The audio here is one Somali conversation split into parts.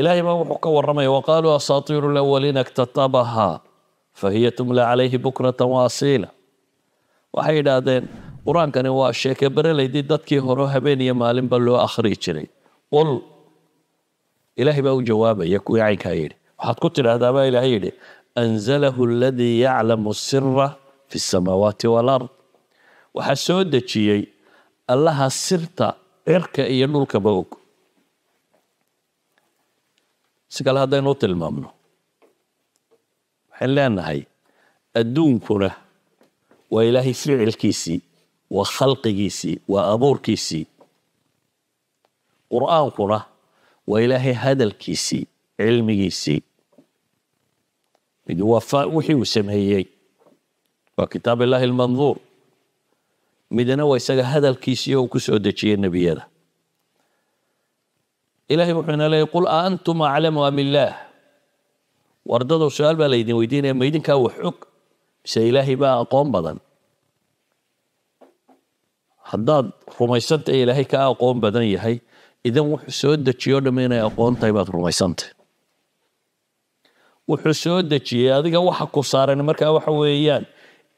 ilaahay baa wuxuu ka warramaya waqaaluu asaatiiru lawaliina iktatabaha fahiya tumla calayhi bukratan waasiila waxay yidhaahdeen qur-aankani waa sheeke sheekeberelaydii dadkii hore habeen iyo maalinba loo akhrii jiray qul ilaahay baa u jawaabaya kuwii caynkaa yidhi waxaad ku tidhaahdaa baa ilaahay yidhi anzalahu aladii yaclamu sira fi samaawaati walard waxaa soo dejiyey allaha sirta cirka iyo dhulkaba og si kale haddaynu tilmaamno waxayn leenahay adduunkuna waa ilaahay ficilkiisii waa khalqigiisii waa abuurkiisii qur'aankuna waa ilaahay hadalkiisii cilmigiisii wixii uu sameeyey waa kitaab illaahi almanduur midna waa isaga hadalkiisii oo uu ku soo dejiyey nebiyada إلهي وحنا لا يقول أنتم أعلم أم الله وردد السؤال بقى ليدين ويدين ما يدين كوحك سيلهي بقى أقوم بدن حداد رميسنت إلهي كا أقوم بدن يهي إذا وحسود تشيود من أقوم طيبات رميسنت وحسود تشي هذا جو حك صار إن مركا وحويان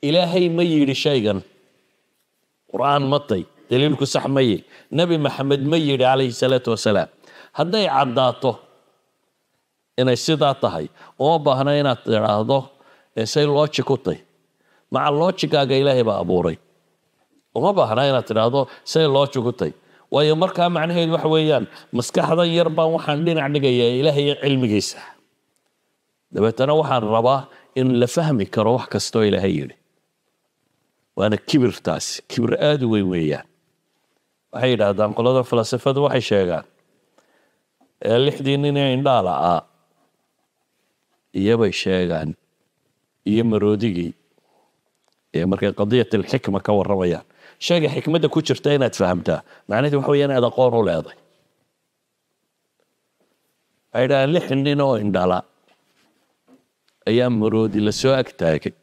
إلهي ما يري شيئا قرآن مطي دليلك صح مي نبي محمد مي عليه الصلاة والسلام hadday caddaato inay sidaa tahay uma baahna inaad tidhaahdo say loji ku tay maca lojigaaga ilaahay baa abuuray uma baahna inaad tidhaahdo say loji ku tay waayo markaa macnaheedu waxa weeyaan maskaxdan yar baan waxaan dhinac dhigayaa ilaahayo cilmigiisa dabeetana waxaan rabaa in la fahmi karo wax kastoo ilaahay yidhi waana kibirtaasi kibir aada u weyn weeyaan waxay yidhaahdaan qolada falasifadu waxay sheegaan ee lixdii nin ee indhaa la'aa iyobay sheegaan iyo maroodigii ee markay qadiyat alxikma ka warramayaan sheega xikmadda ku jirta inaad fahamtaa macnaheedu waxa weya inaad aqoon u leeday waxay idhahaan lix nin oo indhala ayaa maroodi lasoo agtaagay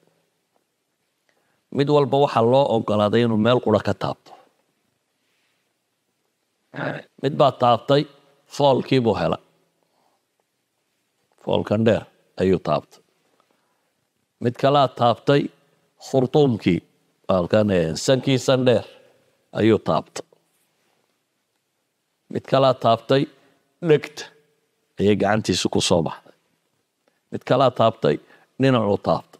mid walba waxaa loo ogolaaday inuu meel qura ka taabto mid baa taabtay foolkii buu hela foolkan dheer ayuu taabtay mid kalaa taabtay khurtuumkii sankiisan dheer ayuu taabtay mid kalaa taabtay dhegta ayay gacantiisa ku soo baxday mid kalaa taabtay dhinacuu taabtay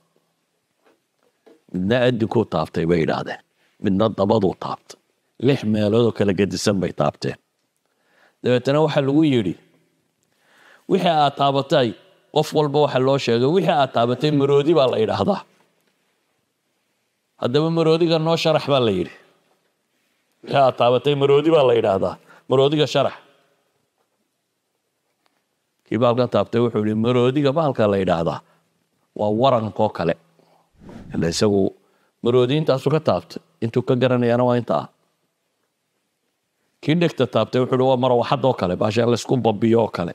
midna adinkuu taabtay bay yidhaahdeen midna dabaduu taabtay lix meeloodoo kala gedisan bay taabteen dabeetana waxa lagu yidhi wixii aad taabatay qof walba waxa loo sheegay wixii aad taabatay maroodi baa la idhaahdaa haddaba maroodiga noo sharax baa la yidhi wixii aad taabatay maroodi baa la idhaahdaa maroodiga sharax kii baalka taabtay wuxuu yihi maroodiga baalka la yidhaahdaa waa warankoo kale ila isagu maroodi intaasu ka taabtay intuu ka garanayaana waa inta kii dhegta taabtay wuxuu waa marawaxad oo kale baashaan laysku bambiyo oo kale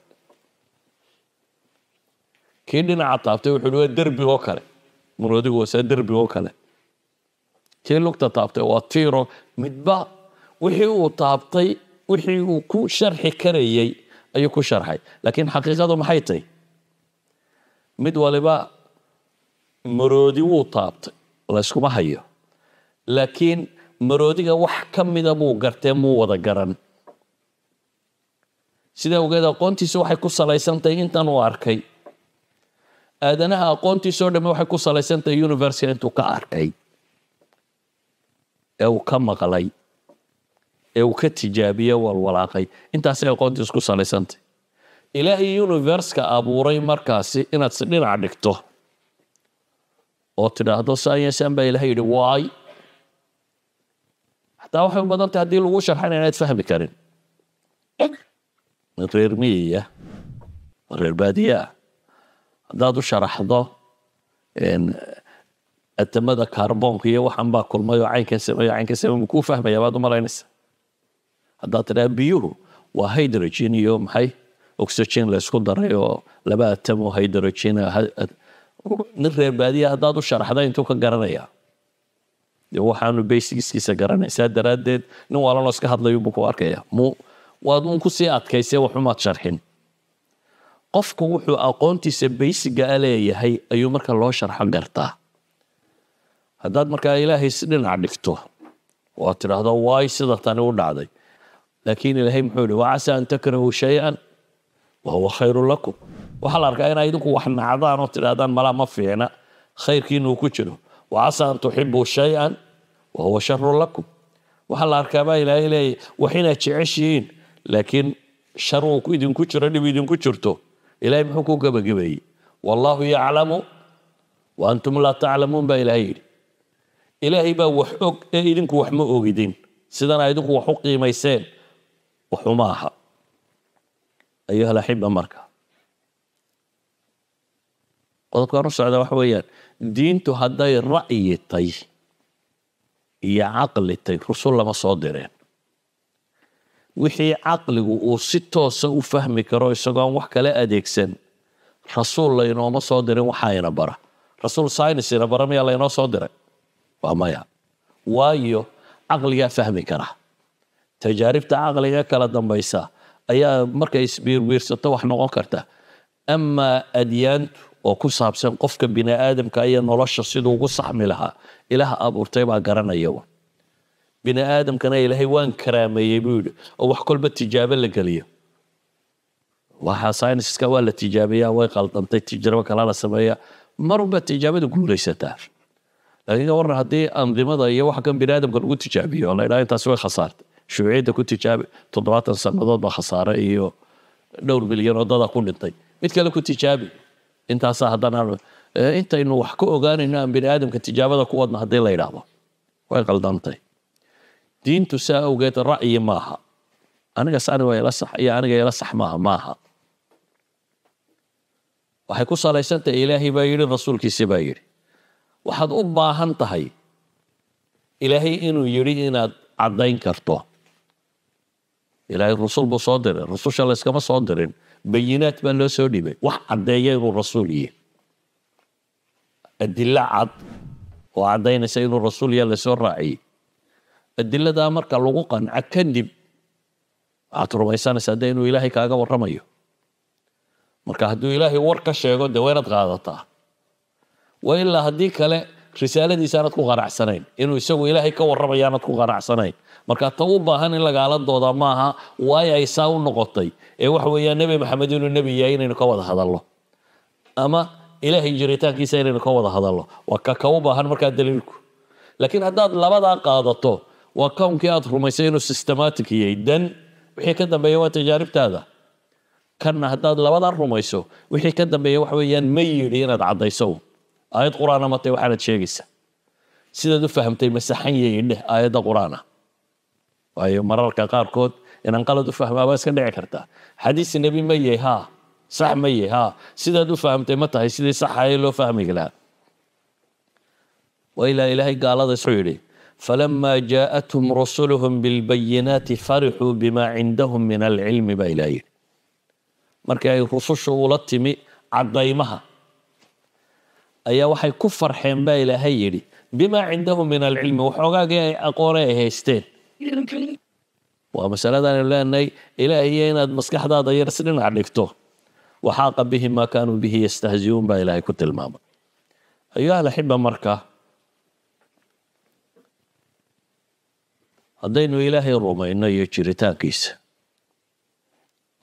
kii dhinaca taabtay wuxuu waa derbi oo kale muroodigu waa saa derbi oo kale kii lugta taabtay waa tiiro midba wixii uu taabtay wixii uu ku sharxi karayay ayuu ku sharxay laakiin xaqiiqadu maxay tahay mid waliba maroodi wuu taabtay layskuma hayo laakiin maroodiga wax ka mida muu gartee muu wada garan sida ogeed aqoontiisa waxay ku salaysantahay intan uu arkay aadanaha aqoontiisao dhamme waxay ku salaysantahay university intuu ka arkay ee uu ka maqlay ee uu ka tijaabiye walwalaaqay intaasay aqoontiis ku salaysantahy ilaahay universka abuuray markaasi inaad si dhinac dhigto oo tidhaahdo sayensan baa ilahay yidhi waay ده بدل تهدي له وشر حاجه انا اتفهم كارين نطير مية غير بادية دادو شرح دو إن التمدى كربون هي وحن باكل ما يعين كسم يعين كسم مكو فهم يا بعض مرة ينسى هذا ترى بيو وهيدروجين يوم هاي أكسجين لسكو دريو لبا تمو هيدروجين نغير بادية دادو شرح دا انتو كان قرنيا waxaanu basiskiisa saa daraaddeed nin waalanoo iska hadlayubu ku arkaya waad un kusii adkaysee waxumaad sharxin qofku wuxuu aqoontiisa baysigaa leeyahay ayuu marka loo sharxo gartaa haddaad markaa ilaahay dhinac dhigto waad tidhaahdo waay sida tani u dhacday laakiin ilaahay muxuu ihi wacasaa an takrahuu shay-an wahuwa khayrun lakum waxaa la arkaa inaa idinku wax nacdaan oo tidhaahdaan malaa ma fiicna khayrkiinuu ku jiro وعسى أن تحبوا شيئا وهو شر لكم وحل أركابا إلى إلهي وحين تعيشين لكن شر كويد كتر اللي بيد كترته إلهي حقوق بقبي والله يعلم وأنتم لا تعلمون بإلهي إلهي با وحق إيه إيدنك وحمو سيدنا إيدنك وحقي ميسين وحماها أيها الأحبة مركز qodobkaan u socda waxa weeyaan diintu hadday ra'yi tay iyo caqli tay rusul lama soo direen wixii caqligu uu si toosa u fahmi karo isagoon wax kala adeegsan rasuul laynooma soo dirin waxaa ina bara rasuul saynis ina bara miyaa laynoo soo diray waa maya waayo caqligaa fahmi kara tajaaribta caqliga kala dambaysa ayaa markay isbiirwiirsato wax noqon karta ama adyaantu oo ku saabsan qofka biniaadamka iyo nolosha siduu ugu saxmi lahaa ilaah abuurtay baa garanaya biniaadamkana ilaahay waan karaameeyey buu yidhi oo wax kolba tijaabo la geliyo waxaa synska waa la tijaabeeya way qaldantay tijaabo kalala sameeya marunbaa tijaabada guulaysataa laakiin warna haddii andimada iyo wax biniaadamka lagu tijaabiyo oo laydhaa way khasaartay shuuciyadda ku tijaabi toddobaatan sannadood baa khasaare iyo dhowr bilyan oo dada ku dhintay mid kale ku tijaabi intaasa haddana eh, intaynu wax ka ogaanayno aan bini tijaabada ku wadna haddii la yidhaahdo way qaldantay diintu saa awgeed ra'yi maaha anigas aniga ila sax iyo aniga ila sax maaha maaha waxay ku salaysantahay ilaahay baa yidhi rasuulkiisi baa yidhi waxaad u baahan tahay ilaahay inuu yidhi inaad caddayn karto ilaahay rusul buu soo diray rususha layskama soo dirin bayinaad baa loo soo dhiibay wax caddeeya inuu rasuul yihi adilo cad oo caddaynaysa inuu rasuul ya lasoo raaciyey adiladaa marka lagu qanco kadib waxaad rumaysanaysaa de inuu ilaahay kaaga warramayo marka hadduu ilaahay war ka sheego de waynaad qaadataa wa ilaa haddii kale risaaladiisa anaad ku qanacsanayn inuu isagu ilaahay ka warramaya anaad ku qanacsanayn marka ta u baahan in lagaala doodaa maaha waayo ay saa u noqotay وحوي النبي محمد النبي يا إني نقوض هذا الله أما إله جريتان كيس إني نقوض هذا الله وككوبة هنمر كدليلك لكن هذا لا بد أن قاضته وكم كيات رميسينو سيستماتيكي جدا وحي كده بيوا تجارب هذا كان هذا لا بد أن رميسو وحي كده بيوا وحوي أن ميولين عد يسو آيات قرآن ما تيوح على تشيغيسا سيدا دفهمتي مسحين يينه آيات قرآن ايو مرر كاركود inaan qalad u fahmaa waa iska dhici kartaa xadiis nebi ma yahay haa sax ma yahay haa sidaad u fahamtay ma tahay sidii saxaayay loo fahmi lahaa waa ilaa ilaahay gaalada isu yidhi فلما جاءتهم رسلهم بالبينات فرحوا بما عندهم من العلم با إلهي markii ay rusushu ula timi cadaymaha ayaa waxay ku farxeen baa ilaahay yidhi bimaa cindahum min alcilmi waxoogaagii ay aqoonay ay haysteen waa masaladaanu leenahay ilaahiyo inaad maskaxdaada yar dhinac dhigto waxaaqa bihi maa kaanuu bihi yastahziuun baa ilaahay ku tilmaamay ayo xiba marka haddaynu ilaahay rumayno iyo jiritaankiisa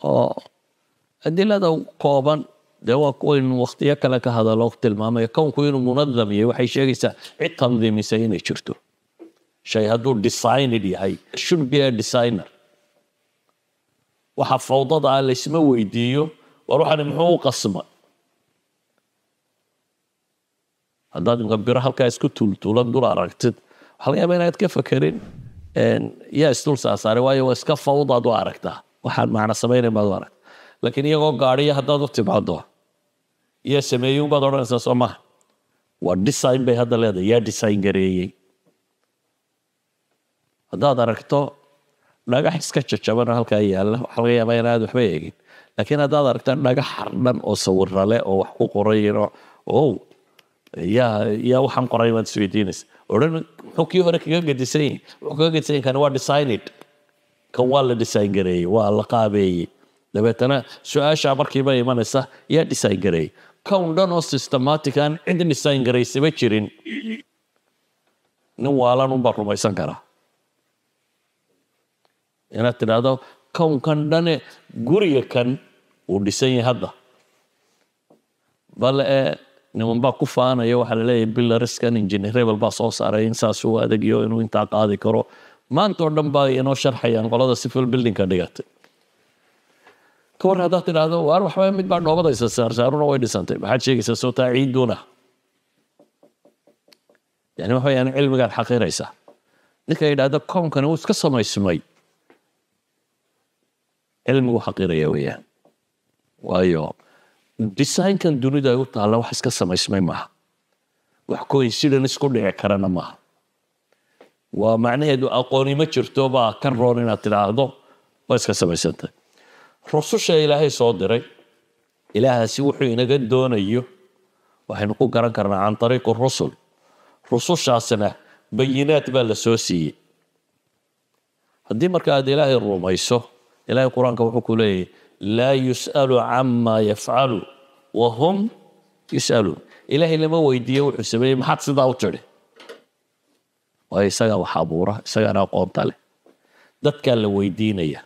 oo adilada kooban dee waa kuwaynu wakhtiyo kale ka hadalo tilmaamaya kownku inuu munadam waxay sheegaysaa cid tandiimisay inay jirto shay hadduu designer yahay should be a designer waxa fawdada ah laysma weydiiyo war waxani muxuu u qasma haddaad imka halkaa isku tuultuulan dul aragtid waxaa laga yaaba inaad ka fakerin yaa isdul saasaaray waayo waa iska fawdaad u aragtaa waxaan macna samaynayn baad u aragtaa laakiin iyagoo gaadhiya haddaad u timaado yaa sameeyey unbaad odhanaysaa soo maha waa design bay hadda leedahay yaa design gareeyey haddaad aragto dhagax iska jajabano halkaa yaalla waxaa laga yaabaa inaad waxba eegin laakiin haddaad aragto dhagax xardhan oo sawirale oo wax ku qorayno ow oh, yaa yaa waxaan qoray baad isweydiinaysa odhan muxuu kii hore kaga gedisan yihin wuxuu kaga gedisan yihin kan waa designed kan waa la design gareeyey waa la qaabeeyey dabeetana su-aashaa markiiba imanaysa yaa design gareeyey kown dhan oo systematic aan cid design garaysama jirin nin waalan un rumaysan karaa inaad tidhaahdo kownkan dhane guriga kan uu dhisan yahay hadda bale ee eh, nimanbaa ku faanaya waxaa laleeyahay bilariskan injineerebel baa soo saaray in saas u adagyo inuu intaa qaadi karo maanta oo dhan baa inoo sharxayaan qolada civil buildingka dhigatay ka war haddaad tidhaahdo waar waxba mid baa dhoobadaysa saarsaaruna way dhisantay maxaad sheegaysaa soo taa yani waxa weyaan cilmigaad xaqiraysaa ninka yidhahda koonkani wuu iska samaysmay cilmigu xaqiraya weeyaan waayo desaynkan dunida ay u taalla wax iska samaysmay maaha wax koinsidan isku dhici karana maaha waa macnaheedu aqooni ma jirto baa ka roon inaad tidhaahdo waa iska samaysantahay rususha ilaahay soo diray ilaahaasi wuxuu inaga doonayo waxaynu ku garan karnaa can ariiqu rusul rusushaasna bayinaad baa la soo siiyey haddii marka aad ilaahay rumayso ilahay qur-aanka wuxuu ku leeyahy laa yus'alu cama yafcalu wahum yus'aluun ilaahay lama weydiiyo wuxuu sameeyey maxaad sidaa u tidhi waayo isagaa wax abuura isagaana aqoonta leh dadkaa la weydiinaya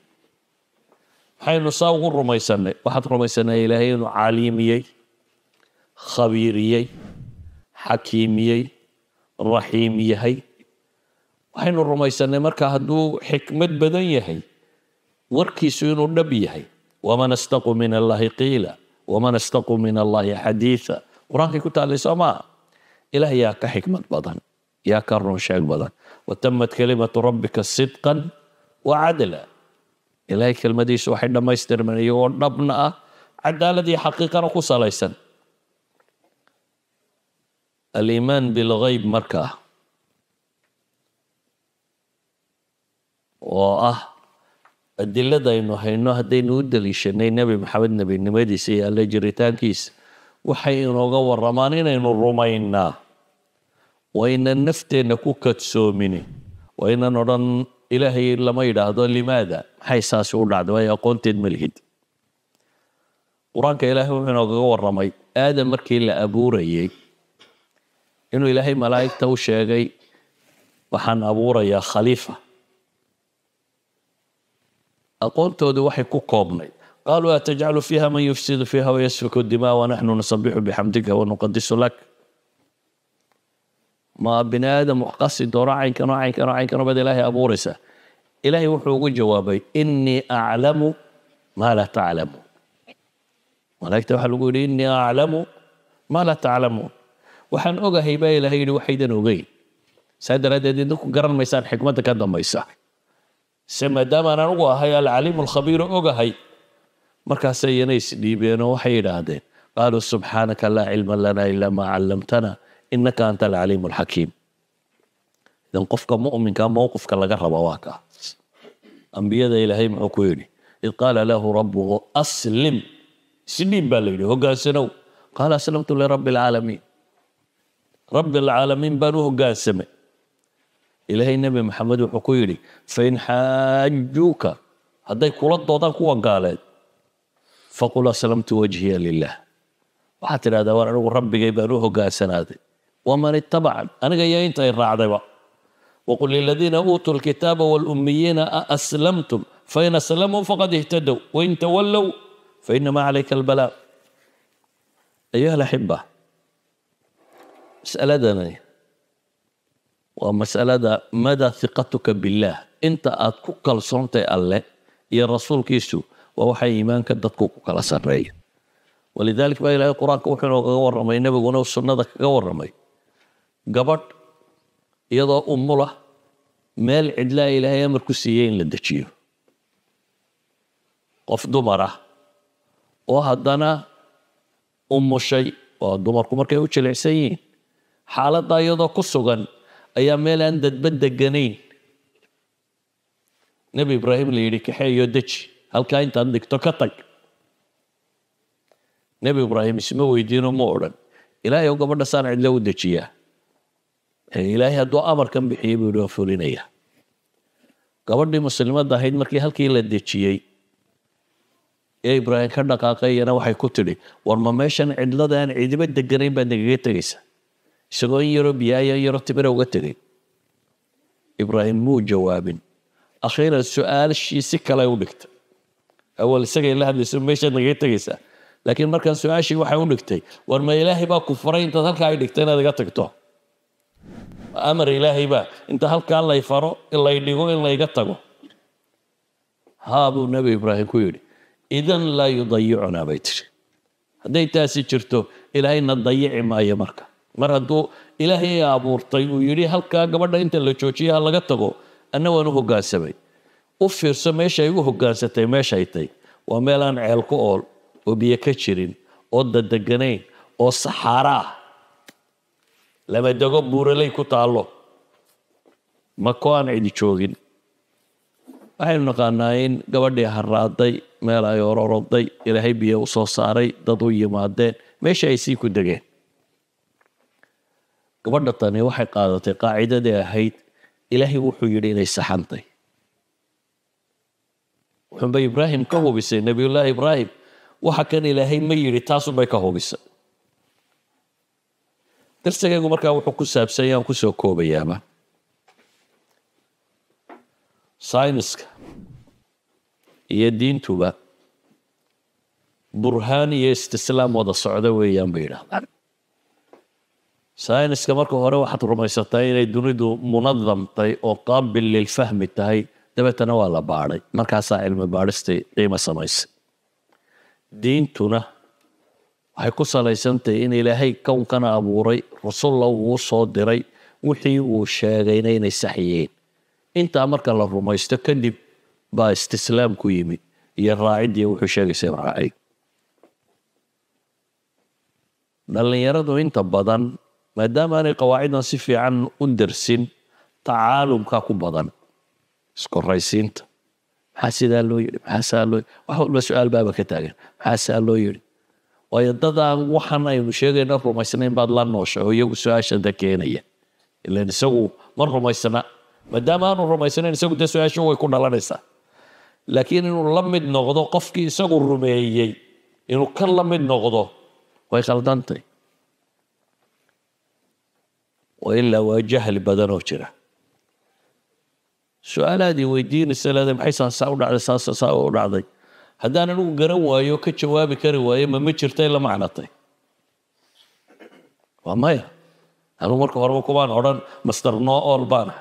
maxaynu saa ugu rumaysannay waxaad rumaysanay ilaahay inuu caliimiyey khabiiriyey xakiimiyey raxiim yahay waxaynu rumaysannay marka hadduu xikmad badan yahay warkiisu inuu dhab yahay waman astaqu min allaahi qiila waman astaqu min allaahi xadiisa qur-aankay ku taallay soo maaha ilaah yaa ka xikmad badan yaa ka runsheeg badan watamat kelimatu rabbika sidqan wa cadla ilaahay kelmadiisu waxay dhammaystirmeen iyagoo dhabna ah cadaalad iyo xaqiiqana ku salaysan aliimaan bilghayb markaa oo ah adilada hayno haddaynu u daliishanay nebi maxamed nebinimadiisa iyo alle jiritaankiisa waxay inooga waramaan inaynu rumaynaa waynan nafteenna ku kadsoomini waynan odhan ilaahay lama yidhaahdo limaada maxay saasi u dhacday waayo aqoonteed malhid qur-aanka ilaahay wuxuu inoogaga waramay aadam markii la abuurayay inuu ilaahay malaa'igta u sheegay waxaan abuurayaa khaliifa أقول قلت وحي كوكوبني قالوا أتجعل فيها من يفسد فيها ويسفك الدماء ونحن نسبح بحمدك ونقدس لك ما بني ادم قصد راعي كراعي كراعي كرب الله ابو رسه الهي وحو جوابي اني اعلم ما لا تعلم ملائكته وحل يقول اني اعلم ما لا تعلمون وحن اوغى هيبه الهي وحيدا اوغين سيد الرد يدك قرن ميسان حكمتك دميسه se maadaama aan anugu ahay alcaliimu alkhabiiru ogahay markaase iyana isdhiibeenoo waxay yidhaahdeen qaaluu subxaanaka laa cilma lanaa ilaa maa callamtana innaka anta alcaliimu alxakiim idan qofka muminka mowqifka laga raba waa kaas ambiyada ilaahay muxuu ku yidhi id qaala lahu rabbuhu aslim isdhiib baa la yidhi qaala aslamtu lirabbi alcaalamiin rabbi alcaalamiin baan u hoggaansamay إلهي النبي محمد وحكويري فإن حاجوك هذا يقول الضوضاك وقال فقل أسلمت وجهي لله وحتى هذا وراء ربي روحه أنوه قاسنا ومن اتبع أنا قيا إنت إن أيوة. وقل للذين أوتوا الكتاب والأميين أسلمتم فإن أسلموا فقد اهتدوا وإن تولوا فإنما عليك البلاء أيها الأحبة اسأل أدنى waa masalada mada thiqatuka billaah inta aad ku kalsoontay alleh iyo rasuulkiisu waa waxay iimaanka dadku ku kala sarreeya walidaalik baa ilaahay qur-aanka wuxuu noogaga warramay nebiguna sunnada kaga warramay gabadh iyadoo umulah meel cidlaa ilaahay amar ku siiyey in la dejiyo qof dumar ah oo haddana umushay waa dumarku markay u jilicsan yihiin xaaladda iyadoo ku sugan ayaa meel aan dadba deganayn nebi ibraahim la yidhi kaxeeyo deji halkaa intaad dhigto ka tag nebi ibraahim isma weydiino ma odhan ilaahay oo gabadha saan cidlo u dejiyaa ilaahay hadduu amarkan bixiyey buu idhi fulinayaa gabadhii muslimadda ahayd markii halkii la dejiyey ee ibraahim ka dhaqaaqayana waxay ku tidhi war ma meeshan cidlada cidiba deganayn baad nagaga tegaysaa isagoo yarobiyaaya yaro timira uga tegay ibraahim muu jawaabin akhiiran su-aashii si kale u dhigtay awal isagay la hadlayso meeshaad nagaga tegaysaa laakiin markaan su-aashii waxay u dhigtay war ma ilaahay baa ku faray intaad halkaa ay dhigta inaad iga tagto amar ilaahay baa inta halkaa lay faro in lay dhigo in layga tago haa buu nebi ibraahim ku yidhi idan laa yudayicunaa bay tiri hadday taasi jirto ilaahayna dayici maayo marka mar hadduu ilaahay abuurtay uu yidhi halkaa gabadha inta la joojiya ha laga tago anna waan u hogaansamay u fiirso meeshay u hogaansatay meeshay tay waa meel aan ceel ku ool oo biyo ka jirin oo dadeganayn oo saxaara ah lama dego buuraley ku taallo mako aan cidi joogin waxaynu naqaanaa in gabadhii haraaday meel ay ororoday ilaahay biyo usoo saaray dad u yimaadeen meesha ay sii ku degeen gabadha tani waxay qaadatay qaacidadii ahayd ilaahay wuxuu yidhi inay saxantay wuxuunbay ibraahim ka hubisay nebiyullaahi ibraahim waxa kan ilaahay ma yidhi taasunbay ka hubisay darsigaygu markaa wuxuu ku saabsan yaan kusoo koobayaaba sayniska iyo diintuba burhaan iyo istislaam wada socda weeyaan bay yidhahdaan sayniska marka hore waxaad rumaysatay inay dunidu munadamtay oo qaabil lilfahmi tahay dabeetana waa la baadhay markaasaa cilmi baadhistii qiimo samaysay diintuna waxay ku salaysantahay in ilaahay kownkana abuuray rusulla uu soo diray wixii uu sheegayna inay sax yihiin intaa marka la rumaysto kadib baa istislaam ku yimid iyo raaciddii wuxuu sheegaysa raacay dhallinyaradu inta badan maadaama aanay qawaaciddan si fiican u dersin tacaalumkaa ku badan iskoraysiinta maxaa sidaa loo yidhi maxaasaa loo yii wax walba su-aal baaba ka taagan maxaasaa loo yidhi waayo dadaan waxan aynu sheegayna rumaysnayn baad la nooshay oo iyagu su-aasha keenaya ilan isagu ma rumaysna maadaama aanu rumaysnayn isagu de su-aasha way ku dhalanaysaa laakiin inuu la mid noqdo qofkii isagu rumeeyey inuu ka la mid noqdo way khaldantay والا واجه البدن او سؤال هذه ويدين السؤال هذا بحيث ان ساو دعد ساو ساو, ساو دعد هذا انا نو غرو وايو كجواب كري واي ما ما جرت الا معناته وما يا انا مركو هرمو كمان اورن مستر نو اوربان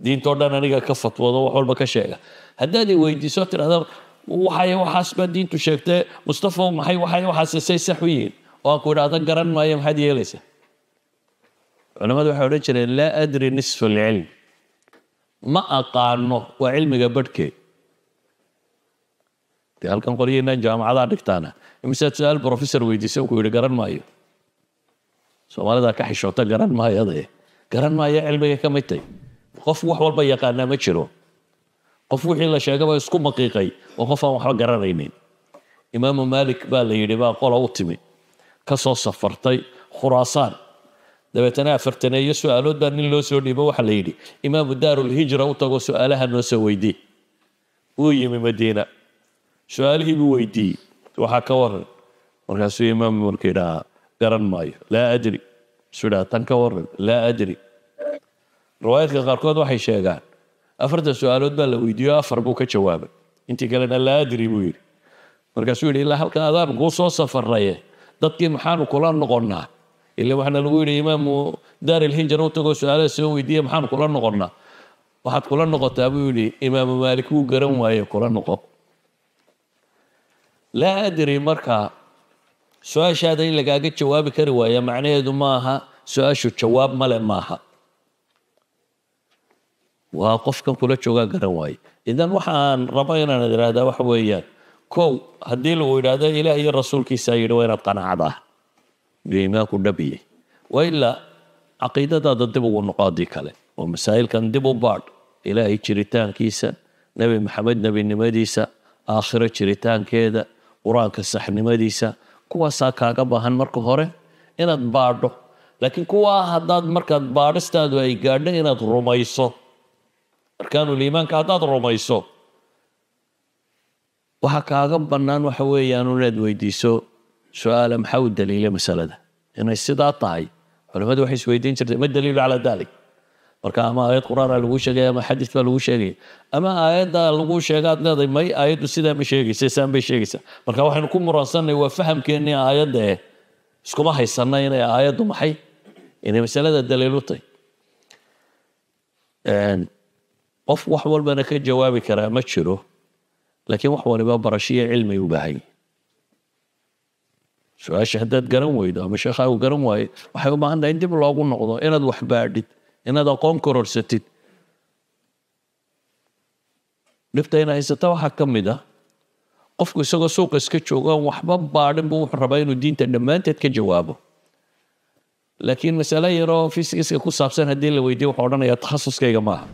دين تودان انا كفت ودو وحول بك شيغا هذا دي ويدي سوتر هذا وحي وحاس بدين دين تو شيكته مصطفى وحي وحي وحاس سي سحويين واكو دا غران ما يم هذه ليسه culimmadu waxay odhan jireen laa adri nisfu alcilm ma aqaano waa cilmiga badhkeed de halkan qolyahiinaan jaamacadaa dhigtaana imisaad su-aal brofessor weydiisay ku yidhi garan maayo soomaalidaa ka xishoota garan maayode garan maayo cilmigay ka mid tay qof wax walba yaqaanaa ma jiro qof wixii la sheegaba isku maqiiqay waa qof aan waxba garanaynin imaamu malik baa la yidhi baa qola u timi ka soo safartay khuraasaan dabeetana afartan iyo su-aalood baa nin loo soo dhiibo waxaa la yidhi imaamu daarulhijra u tago su-aalaha noo soo weydii wuu yimi madiina su-aalihii buu weydiiyey waxaa ka waran markaasuu imaamu marka idhahaa garan maayo laa adri isu idhaha tan ka waran laa adri riwaayaadka qaarkood waxay sheegaan afartan su-aalood baa la weydiiyo afar buu ka jawaabay intii kalena laa adri buu yidhi markaasuu yidhi ilaa halka adaan kuu soo safaraye dadkii maxaanu kula noqonnaa ila waxaana lagu yidhi imaamu daar ilhijra su-aalaha soo weydiiye maxaan kula noqonnaa waxaad kula noqotaa buu yidhi imaamu maalik wuu garan waaye kula noqo laa adri marka su-aashaada in lagaaga jawaabi kari waaya macnaheedu ma su-aashu jawaab male maaha waa qofkan kula joogaa garan waaye idan waxaan rabo inaan idhaahdaa waxa weeyaan kow haddii lagu yidhaahdo ilaah iyo rasuulkiisaa yidhi waa inaad qanaacadaa iimaanku dhabiyey waa ilaa caqiidadaada dib ugu noqoadii kale oo masaa'ilkan dib u baadh ilaahay jiritaankiisa nebi maxamed nebinimadiisa aakhiro jiritaankeeda qur-aanka saxnimadiisa kuwaasaa kaaga baahan marka hore inaad baadho laakiin kuwaa haddaad markaad baadhistaadu ay gaadho inaad rumayso arkaanuliimaanka haddaad rumayso waxa kaaga bannaan waxa weeyaanu inaad weydiiso su-aale maxaa u daliila masalada inay sidaa tahay culimmadu waxay isweydiin jirtay ma daliilu calaa daalik marka ama aayad qur-aan aa laguu sheegaya ama xadiis baa laguu sheegaya ama aayadda laguu sheegaad leedahay may aayaddu sidaa ma sheegaysa saan bay sheegaysaa marka waxaynu ku muransanay waa fahamkeennii aayadda eh iskuma haysanna inay aayaddu maxay inay masalada daliilu tahay qof wax walbana ka jawaabi karaa ma jiro laakiin wax waliba barashiyo cilmi su-aasha haddaad garan weydo ama sheekhaagu garan waayo waxay u baahan tahay in dib loogu noqdo inaad wax baadhid inaad aqoon kororsatid dhibtayna haysata waxaa ka mid ah qofku isagoo suuqa iska joogo waxba baadhin buu wuxuu rabaa inuu diinta dhammaanteed ka jawaabo laakiin masalo yaroo fisigiska ku saabsan haddii la weydiye wuxuu odhanayaa takhasuskayga maaha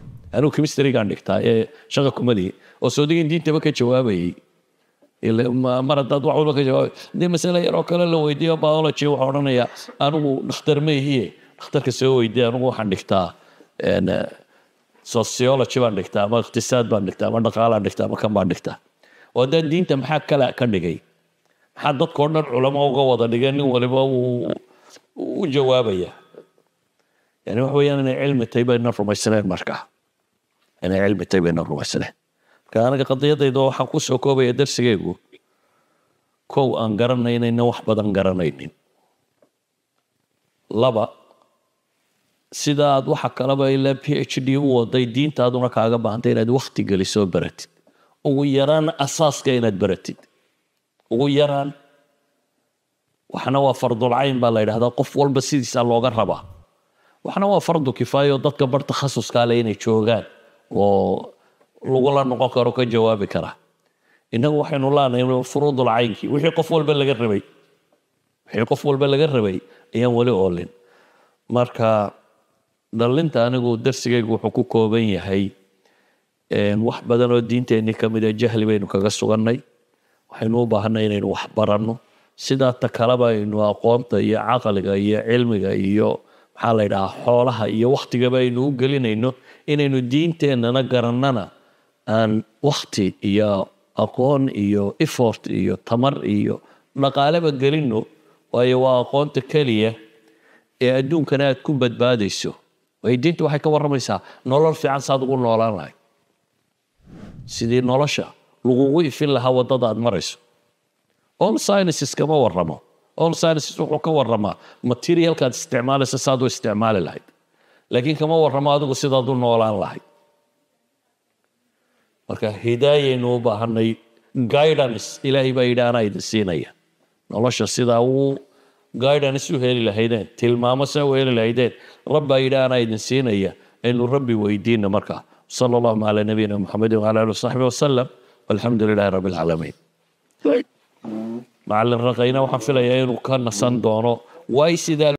anuu kimistarigaan dhigtaa ee shaqa kumadii oo soodigin diintaba ka jawaabayay mar hadaad wax walba ka jawaab haddii masale yaroo kale la weydiiyo biology waxaa odhanayaa anigu dhakhtar ma ihiye dhakhtarka soo weydiiya anigu waxaan dhigtaa eh, sociology baan dhigtaa ama iqtisaad baan dhigtaa ama dhaqaalaan dhigtaa ama kan baan dhigtaa oo haddaan diinta maxaa kale ka dhigay maxaa dadkoo dhan culamo uga wada dhigeen nin waliba wuu u jawaabaya yani wax weeyaan inay cilmi tahay bayna rumaysaneen marka inay cilmi tahay bayna rumaysaneen aniga qadiyadayda waxaan ku soo koobaya darsigaygu kow aan garanaynayna wax badan garanaynin laba sidaad waxa kaleba ilaa p h d u waday diintaaduna kaaga baahantay inaad wakhti gelisoo baratid ugu yaraan asaaska inaad baratid ugu yaraan waxna waa fardulcayn baa la yidhahdaa qof walba sidiisaa looga rabaa waxna waa fardu kifaaya dadka bar takhasuskaale inay joogaan oo lagula noqon karo ka jawaabi kara inagu waxaynu laanahay furuudul wixii qof walba laga rabay wixii qof walba laga rabay ayaan weli oolin marka dhallinta anigu darsigaygu wuxuu ku kooban yahay wax badan oo diinteenii ka mida ah jahli baynu kaga sugannay waxaynu u baahanay inaynu wax baranno sidaata kaleba aynu aqoonta iyo caqliga iyo cilmiga iyo maxaa la ydhahaa xoolaha iyo wakhtigaba aynu u gelinayno inaynu diinteennana garannana aan wakti iyo aqoon iyo effort iyo tamar iyo dhaqaaleba gelinno waayo waa aqoonta keliya ee adduunkan aad ku badbaadayso waayo diinta waxay ka warramaysaa nolol fiican saad ugu noolaan lahay sidii nolosha lagugu ifin lahaa waddada aad marayso all sciences kama warramo all sciences wuxuu ka warramaa materialkaad isticmaalaysa saad u isticmaali lahayd laakiin kama warramo adigu sidaad u noolaan lahayd marka hidaayaynu u baahanay guidance ilaahay baa yidhi idin siinaya nolosha sidaa uu guidance u heli lahaydeen tilmaamo saa u heli lahaydeen rabbaa yidhi idin siinaya aynu rabbi weydiina markaa صلى الله على نبينا محمد وعلى wasalam walxamdu lilahi rabi لله macalin raqayna waxaan اللي inuu ka nasan doono waay sidaa